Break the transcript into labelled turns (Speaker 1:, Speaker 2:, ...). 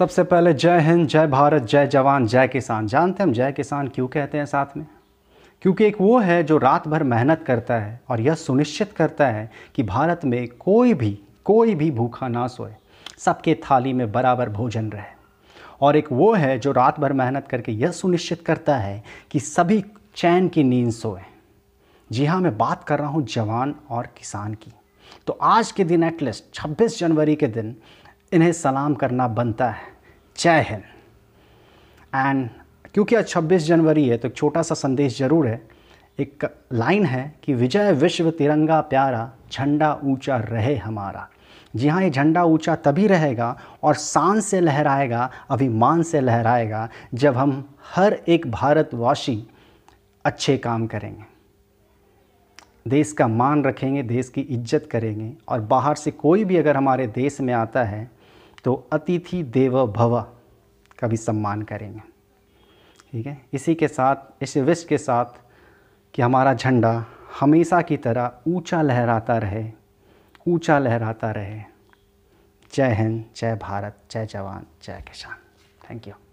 Speaker 1: सबसे पहले जय हिंद जय भारत जय जवान जय किसान जानते हम जय किसान क्यों कहते हैं साथ में क्योंकि एक वो है जो रात भर मेहनत करता है और यह सुनिश्चित करता है कि भारत में कोई भी कोई भी भूखा ना सोए सबके थाली में बराबर भोजन रहे और एक वो है जो रात भर मेहनत करके यह सुनिश्चित करता है कि सभी चैन की नींद सोए जी हाँ मैं बात कर रहा हूँ जवान और किसान की तो आज के दिन एटलीस्ट 26 जनवरी के दिन इन्हें सलाम करना बनता है जय हिंद एंड क्योंकि आज 26 जनवरी है तो एक छोटा सा संदेश ज़रूर है एक लाइन है कि विजय विश्व तिरंगा प्यारा झंडा ऊंचा रहे हमारा जी हाँ ये झंडा ऊंचा तभी रहेगा और शान से लहराएगा अभिमान से लहराएगा जब हम हर एक भारतवासी अच्छे काम करेंगे देश का मान रखेंगे देश की इज्जत करेंगे और बाहर से कोई भी अगर हमारे देश में आता है तो अतिथि देव भव का भी सम्मान करेंगे ठीक है इसी के साथ इस विश्व के साथ कि हमारा झंडा हमेशा की तरह ऊंचा लहराता रहे ऊंचा लहराता रहे जय हिंद जय भारत जय जवान जय किसान थैंक यू